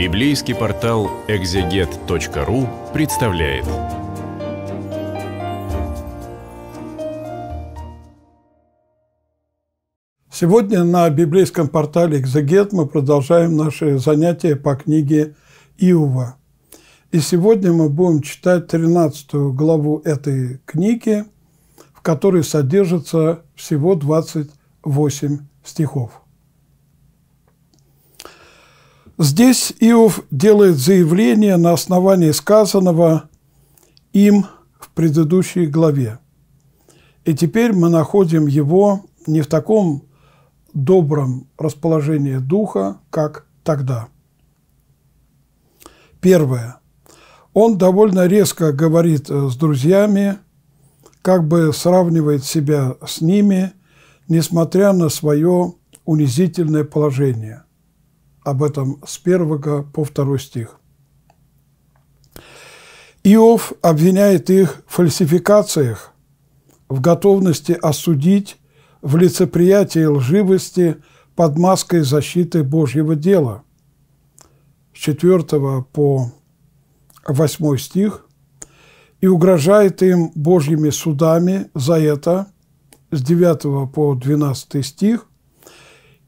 Библейский портал экзегет.ру представляет. Сегодня на библейском портале «Экзегет» мы продолжаем наши занятия по книге Иова. И сегодня мы будем читать 13 главу этой книги, в которой содержится всего 28 стихов. Здесь Иов делает заявление на основании сказанного им в предыдущей главе. И теперь мы находим его не в таком добром расположении духа, как тогда. Первое. Он довольно резко говорит э, с друзьями, как бы сравнивает себя с ними, несмотря на свое унизительное положение – об этом с 1 по 2 стих. Иов обвиняет их в фальсификациях, в готовности осудить, в лицеприятии лживости под маской защиты Божьего дела. С 4 по 8 стих. И угрожает им Божьими судами за это с 9 по 12 стих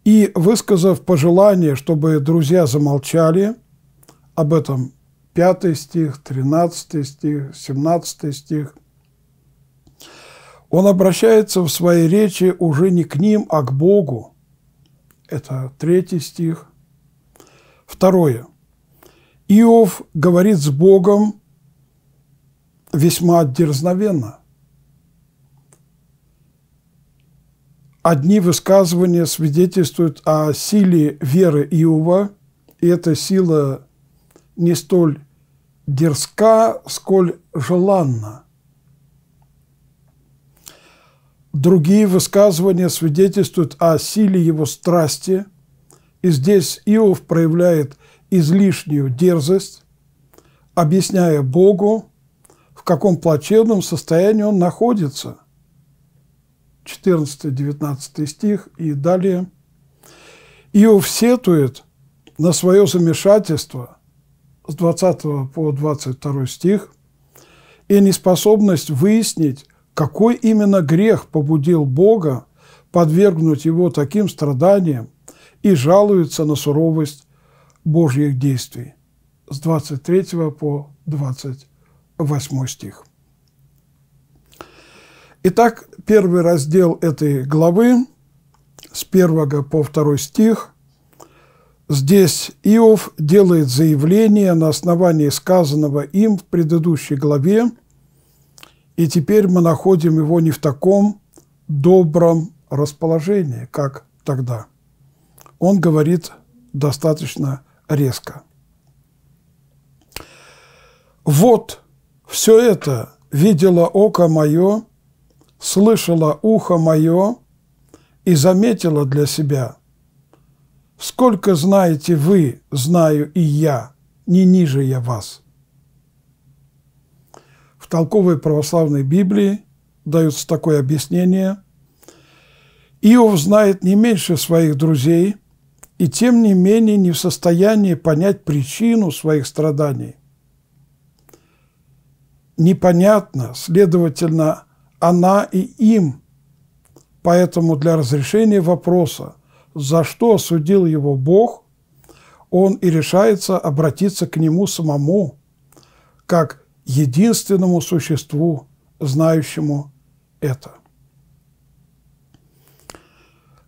и высказав пожелание, чтобы друзья замолчали, об этом 5 стих, 13 стих, 17 стих, он обращается в своей речи уже не к ним, а к Богу. Это третий стих. Второе. Иов говорит с Богом весьма дерзновенно – Одни высказывания свидетельствуют о силе веры Иова, и эта сила не столь дерзка, сколь желанна. Другие высказывания свидетельствуют о силе его страсти, и здесь Иов проявляет излишнюю дерзость, объясняя Богу, в каком плачевном состоянии он находится – 14-19 стих и далее. Иов сетует на свое замешательство с 20 по 22 стих и неспособность выяснить, какой именно грех побудил Бога подвергнуть его таким страданиям и жалуется на суровость Божьих действий с 23 по 28 стих. Итак, первый раздел этой главы с 1 по 2 стих. Здесь Иов делает заявление на основании сказанного им в предыдущей главе, и теперь мы находим его не в таком добром расположении, как тогда. Он говорит достаточно резко. «Вот все это видело око мое, слышало ухо мое и заметило для себя, сколько знаете вы, знаю и я, не ниже я вас. В толковой православной Библии даются такое объяснение. Иов знает не меньше своих друзей и тем не менее не в состоянии понять причину своих страданий. Непонятно, следовательно, она и им. Поэтому для разрешения вопроса, за что осудил его Бог, он и решается обратиться к нему самому, как единственному существу, знающему это.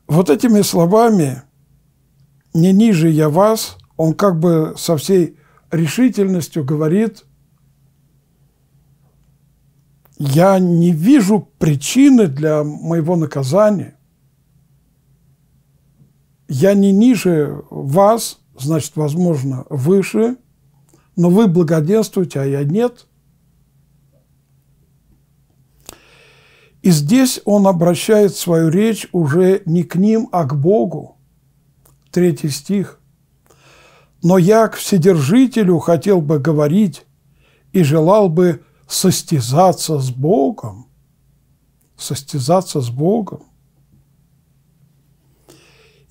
Вот этими словами «не ниже я вас» он как бы со всей решительностью говорит – я не вижу причины для моего наказания. Я не ниже вас, значит, возможно, выше, но вы благоденствуете, а я нет. И здесь он обращает свою речь уже не к ним, а к Богу. Третий стих. «Но я к Вседержителю хотел бы говорить и желал бы состязаться с Богом, состязаться с Богом.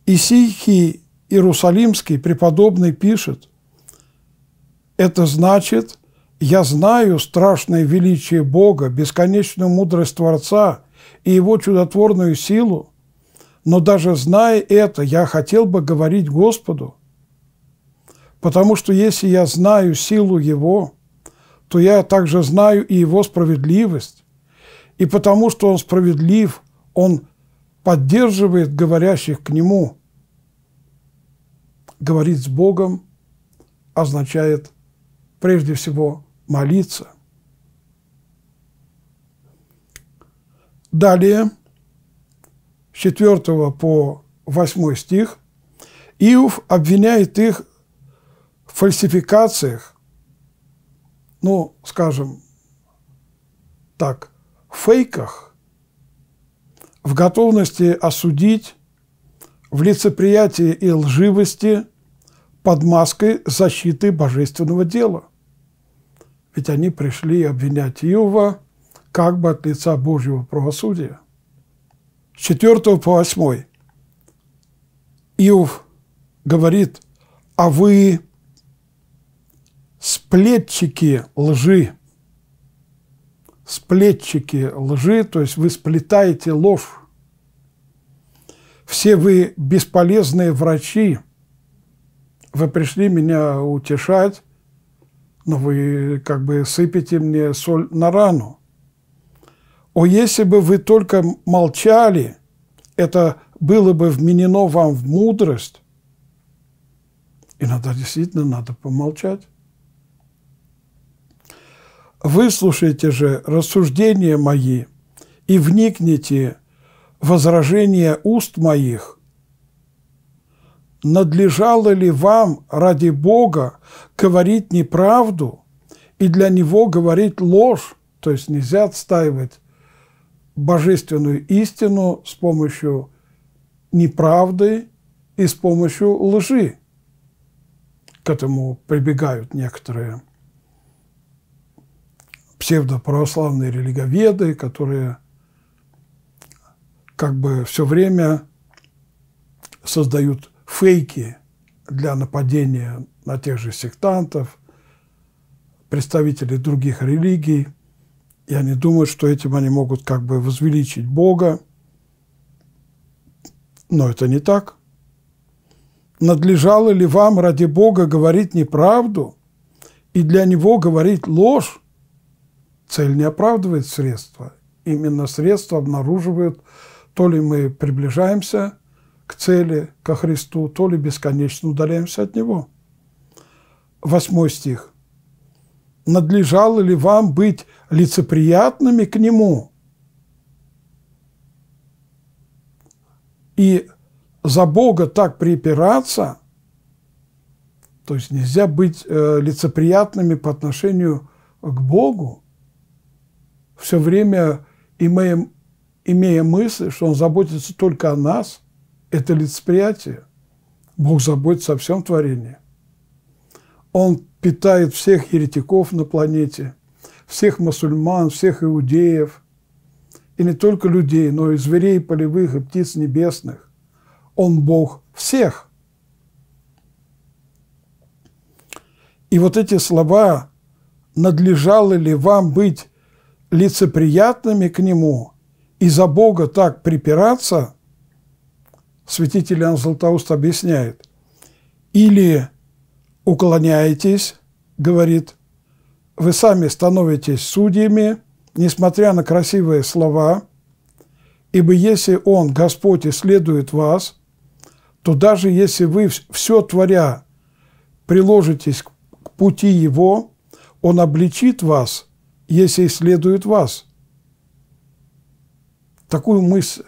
Исихий Иерусалимский преподобный пишет, это значит, я знаю страшное величие Бога, бесконечную мудрость Творца и Его чудотворную силу, но даже зная это, я хотел бы говорить Господу, потому что если я знаю силу Его, то я также знаю и его справедливость. И потому что он справедлив, он поддерживает говорящих к нему. Говорить с Богом означает прежде всего молиться. Далее, с 4 по 8 стих, Иов обвиняет их в фальсификациях, ну, скажем так, фейках, в готовности осудить, в лицеприятии и лживости под маской защиты божественного дела. Ведь они пришли обвинять Иова как бы от лица Божьего правосудия. С 4 по 8 Иов говорит, а вы сплетчики лжи. Сплетчики лжи, то есть вы сплетаете ложь. Все вы бесполезные врачи. Вы пришли меня утешать, но вы как бы сыпете мне соль на рану. О, если бы вы только молчали, это было бы вменено вам в мудрость. Иногда действительно надо помолчать. Выслушайте же рассуждения мои и вникните в возражения уст моих. Надлежало ли вам ради Бога говорить неправду и для Него говорить ложь? То есть нельзя отстаивать божественную истину с помощью неправды и с помощью лжи. К этому прибегают некоторые псевдоправославные религоведы, которые как бы все время создают фейки для нападения на тех же сектантов, представителей других религий. И они думают, что этим они могут как бы возвеличить Бога. Но это не так. Надлежало ли вам ради Бога говорить неправду и для Него говорить ложь? Цель не оправдывает средства. Именно средства обнаруживают, то ли мы приближаемся к цели, ко Христу, то ли бесконечно удаляемся от Него. Восьмой стих. «Надлежало ли вам быть лицеприятными к Нему?» И за Бога так припираться, то есть нельзя быть э, лицеприятными по отношению к Богу, все время имея, имея мысль, что Он заботится только о нас, это лицеприятие. Бог заботится о всем творении. Он питает всех еретиков на планете, всех мусульман, всех иудеев, и не только людей, но и зверей полевых, и птиц небесных. Он Бог всех. И вот эти слова «надлежало ли вам быть лицеприятными к нему и за Бога так припираться, святитель Иоанн Златоуст объясняет, или уклоняетесь, говорит, вы сами становитесь судьями, несмотря на красивые слова, ибо если Он, Господь, исследует вас, то даже если вы все творя приложитесь к пути Его, Он обличит вас – если исследуют вас. Такую мысль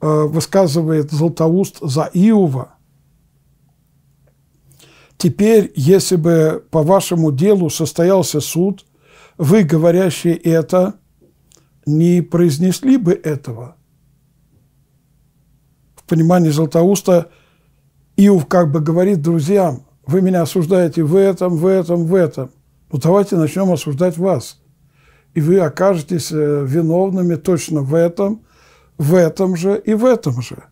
э, высказывает Златоуст за Иова. Теперь, если бы по вашему делу состоялся суд, вы, говорящие это, не произнесли бы этого. В понимании Златоуста Иов как бы говорит друзьям, вы меня осуждаете в этом, в этом, в этом. Ну давайте начнем осуждать вас. И вы окажетесь э, виновными точно в этом, в этом же и в этом же.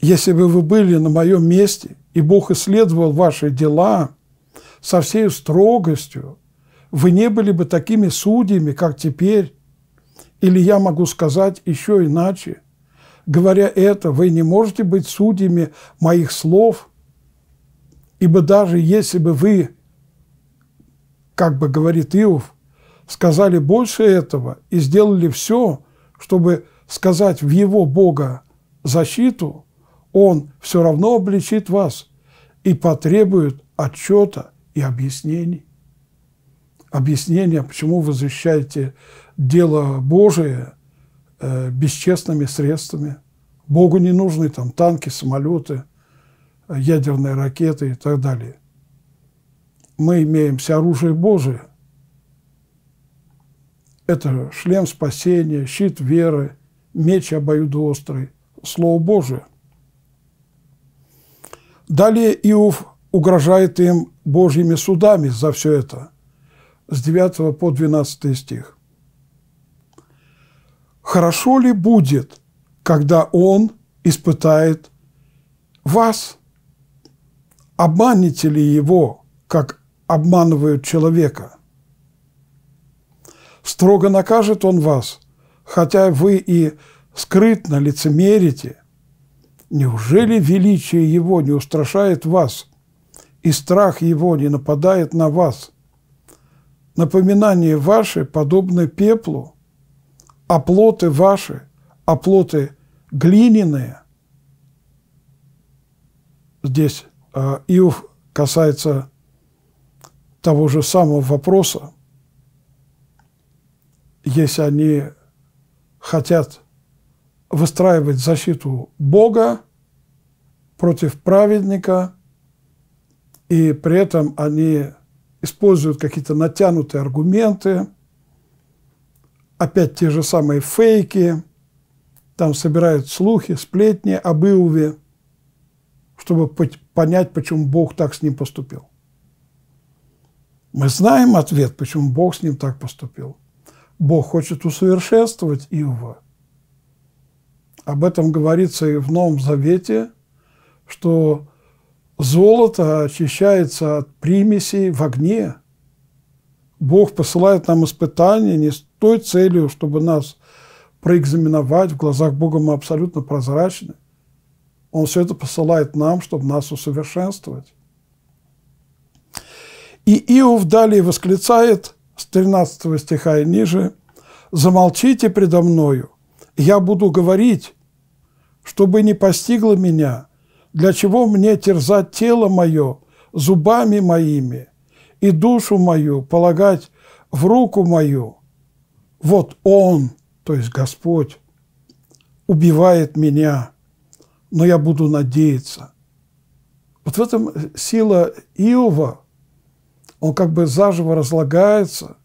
Если бы вы были на моем месте, и Бог исследовал ваши дела со всей строгостью, вы не были бы такими судьями, как теперь. Или я могу сказать еще иначе. Говоря это, вы не можете быть судьями моих слов – Ибо даже если бы вы, как бы говорит Иов, сказали больше этого и сделали все, чтобы сказать в его Бога защиту, он все равно обличит вас и потребует отчета и объяснений. Объяснения, почему вы защищаете дело Божие э, бесчестными средствами. Богу не нужны там танки, самолеты – ядерные ракеты и так далее. Мы имеем все оружие Божие. Это шлем спасения, щит веры, меч обоюдоострый, Слово Божие. Далее Иов угрожает им Божьими судами за все это. С 9 по 12 стих. «Хорошо ли будет, когда он испытает вас?» обманете ли его, как обманывают человека? Строго накажет он вас, хотя вы и скрытно лицемерите. Неужели величие его не устрашает вас, и страх его не нападает на вас? Напоминание ваше подобны пеплу, а плоты ваши, а плоты глиняные. Здесь а, Иов касается того же самого вопроса, если они хотят выстраивать защиту Бога против праведника, и при этом они используют какие-то натянутые аргументы, опять те же самые фейки, там собирают слухи, сплетни об Иове – чтобы понять, почему Бог так с ним поступил. Мы знаем ответ, почему Бог с ним так поступил. Бог хочет усовершенствовать Иова. Об этом говорится и в Новом Завете, что золото очищается от примесей в огне. Бог посылает нам испытания не с той целью, чтобы нас проэкзаменовать. В глазах Бога мы абсолютно прозрачны. Он все это посылает нам, чтобы нас усовершенствовать. И Иов далее восклицает с 13 стиха и ниже, «Замолчите предо мною, я буду говорить, чтобы не постигло меня, для чего мне терзать тело мое зубами моими и душу мою полагать в руку мою. Вот Он, то есть Господь, убивает меня, но я буду надеяться. Вот в этом сила Иова, он как бы заживо разлагается.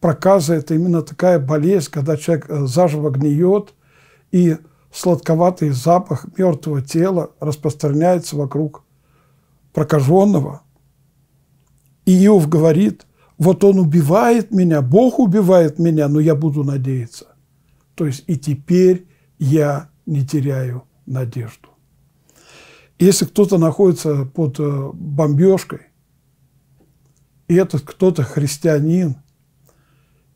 Проказа – это именно такая болезнь, когда человек э, заживо гниет, и сладковатый запах мертвого тела распространяется вокруг прокаженного. И Иов говорит, вот он убивает меня, Бог убивает меня, но я буду надеяться. То есть и теперь я не теряю надежду. Если кто-то находится под э, бомбежкой, и этот кто-то христианин,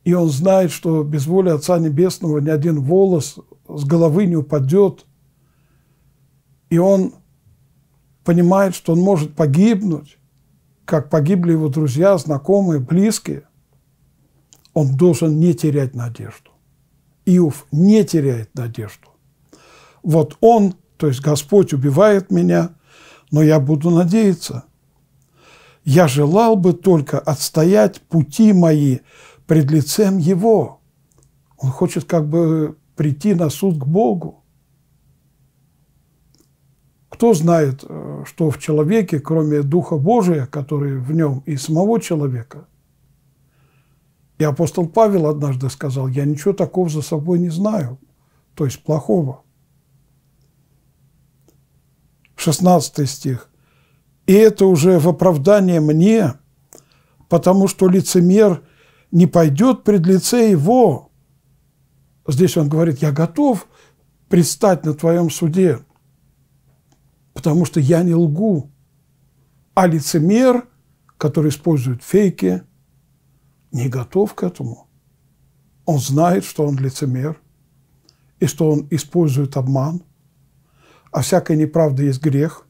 и он знает, что без воли Отца Небесного ни один волос с головы не упадет, и он понимает, что он может погибнуть, как погибли его друзья, знакомые, близкие, он должен не терять надежду. Иов не теряет надежду вот он, то есть Господь убивает меня, но я буду надеяться. Я желал бы только отстоять пути мои пред лицем Его. Он хочет как бы прийти на суд к Богу. Кто знает, э, что в человеке, кроме Духа Божия, который в нем, и самого человека? И апостол Павел однажды сказал, я ничего такого за собой не знаю, то есть плохого. 16 стих. И это уже в оправдание мне, потому что лицемер не пойдет пред лице его. Здесь он говорит, я готов предстать на твоем суде, потому что я не лгу. А лицемер, который использует фейки, не готов к этому. Он знает, что он лицемер, и что он использует обман – а всякая неправда есть грех.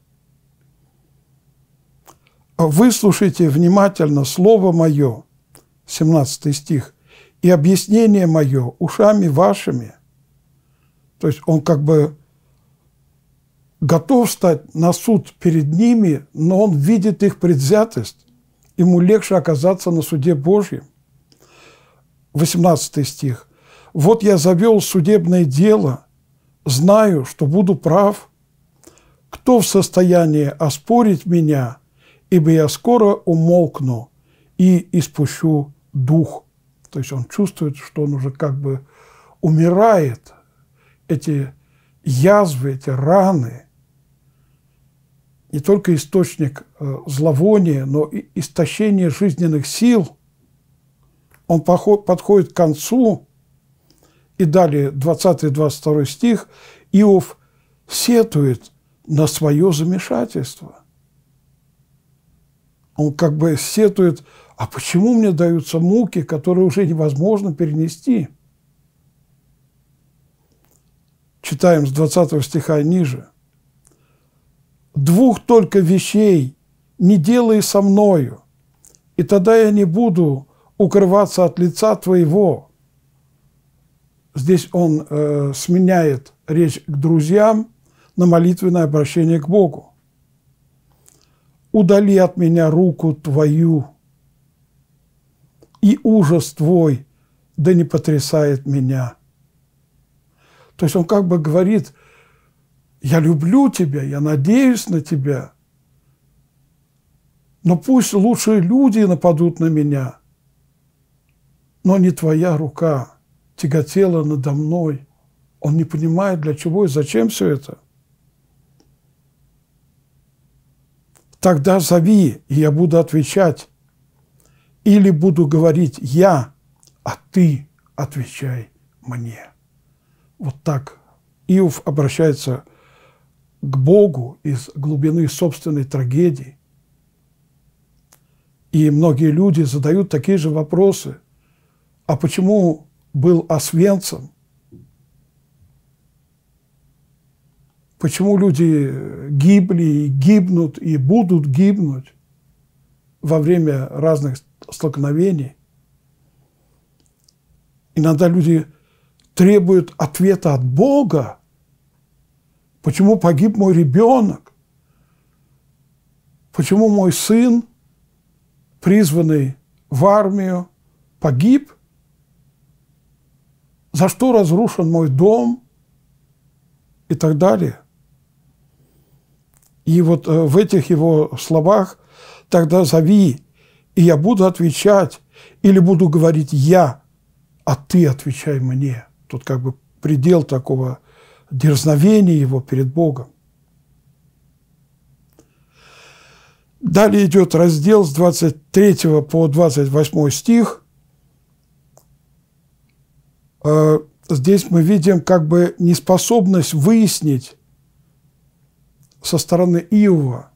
Выслушайте внимательно слово мое, 17 стих, и объяснение мое ушами вашими. То есть он как бы готов стать на суд перед ними, но он видит их предвзятость. Ему легче оказаться на суде Божьем. 18 стих. «Вот я завел судебное дело, знаю, что буду прав, кто в состоянии оспорить меня, ибо я скоро умолкну и испущу дух». То есть он чувствует, что он уже как бы умирает. Эти язвы, эти раны – не только источник э, зловония, но и истощение жизненных сил. Он подходит к концу, и далее 20-22 стих Иов сетует на свое замешательство. Он как бы сетует, а почему мне даются муки, которые уже невозможно перенести? Читаем с 20 стиха ниже. «Двух только вещей не делай со мною, и тогда я не буду укрываться от лица твоего». Здесь он э, сменяет речь к друзьям – на молитвенное обращение к Богу. «Удали от меня руку Твою, и ужас Твой да не потрясает меня». То есть он как бы говорит, я люблю тебя, я надеюсь на тебя, но пусть лучшие люди нападут на меня, но не твоя рука тяготела надо мной. Он не понимает, для чего и зачем все это – Тогда зови, и я буду отвечать. Или буду говорить я, а ты отвечай мне. Вот так Иов обращается к Богу из глубины собственной трагедии. И многие люди задают такие же вопросы. А почему был освенцем? почему люди гибли и гибнут и будут гибнуть во время разных столкновений. Иногда люди требуют ответа от Бога, почему погиб мой ребенок, почему мой сын, призванный в армию, погиб, за что разрушен мой дом и так далее – и вот э, в этих его словах «тогда зови, и я буду отвечать, или буду говорить я, а ты отвечай мне». Тут как бы предел такого дерзновения его перед Богом. Далее идет раздел с 23 по 28 стих. Э, здесь мы видим как бы неспособность выяснить со стороны Иова,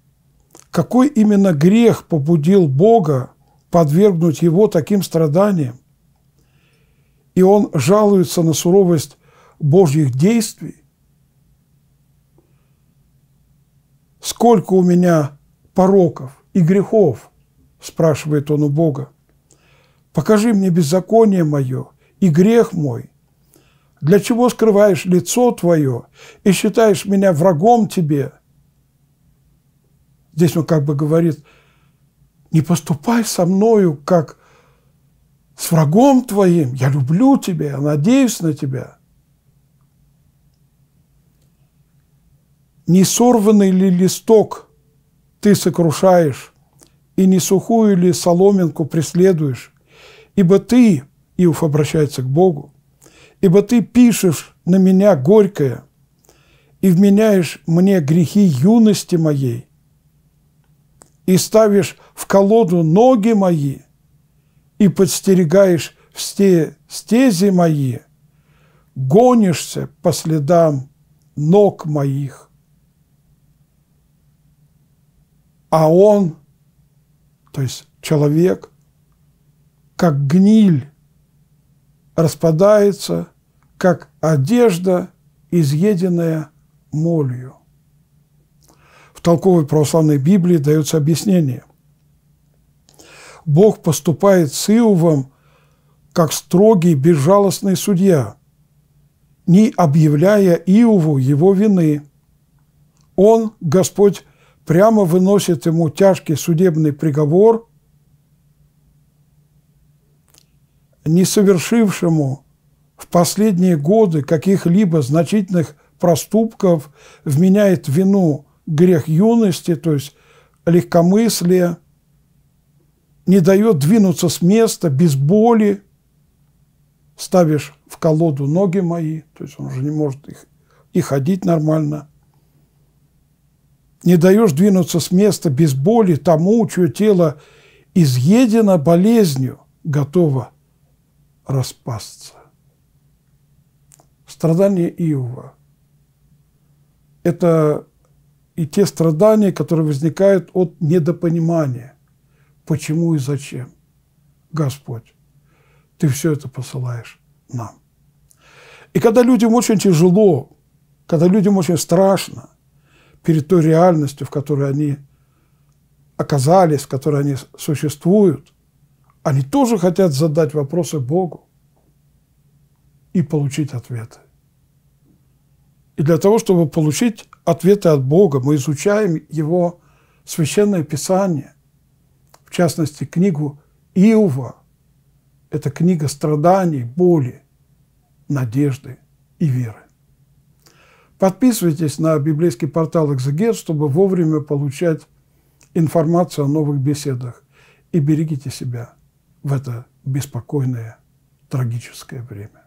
какой именно грех побудил Бога подвергнуть его таким страданиям. И он жалуется на суровость Божьих действий. «Сколько у меня пороков и грехов?» – спрашивает он у Бога. «Покажи мне беззаконие мое и грех мой. Для чего скрываешь лицо твое и считаешь меня врагом тебе?» Здесь он как бы говорит, не поступай со мною, как с врагом твоим. Я люблю тебя, я надеюсь на тебя. Не сорванный ли листок ты сокрушаешь, и не сухую ли соломинку преследуешь? Ибо ты, Иов обращается к Богу, ибо ты пишешь на меня горькое и вменяешь мне грехи юности моей, и ставишь в колоду ноги мои, и подстерегаешь все стези мои, гонишься по следам ног моих. А он, то есть человек, как гниль, распадается, как одежда, изъеденная молью толковой православной Библии дается объяснение. Бог поступает с Иовом как строгий, безжалостный судья, не объявляя Иову его вины. Он, Господь, прямо выносит ему тяжкий судебный приговор, не совершившему в последние годы каких-либо значительных проступков, вменяет вину грех юности, то есть легкомыслие, не дает двинуться с места без боли, ставишь в колоду ноги мои, то есть он уже не может их и ходить нормально, не даешь двинуться с места без боли тому, чье тело изъедено болезнью, готово распасться. Страдание Иова – это и те страдания, которые возникают от недопонимания, почему и зачем. Господь, Ты все это посылаешь нам. И когда людям очень тяжело, когда людям очень страшно перед той реальностью, в которой они оказались, в которой они существуют, они тоже хотят задать вопросы Богу и получить ответы. И для того, чтобы получить ответы от Бога, мы изучаем Его Священное Писание, в частности, книгу Иова. Это книга страданий, боли, надежды и веры. Подписывайтесь на библейский портал «Экзегет», чтобы вовремя получать информацию о новых беседах. И берегите себя в это беспокойное, трагическое время.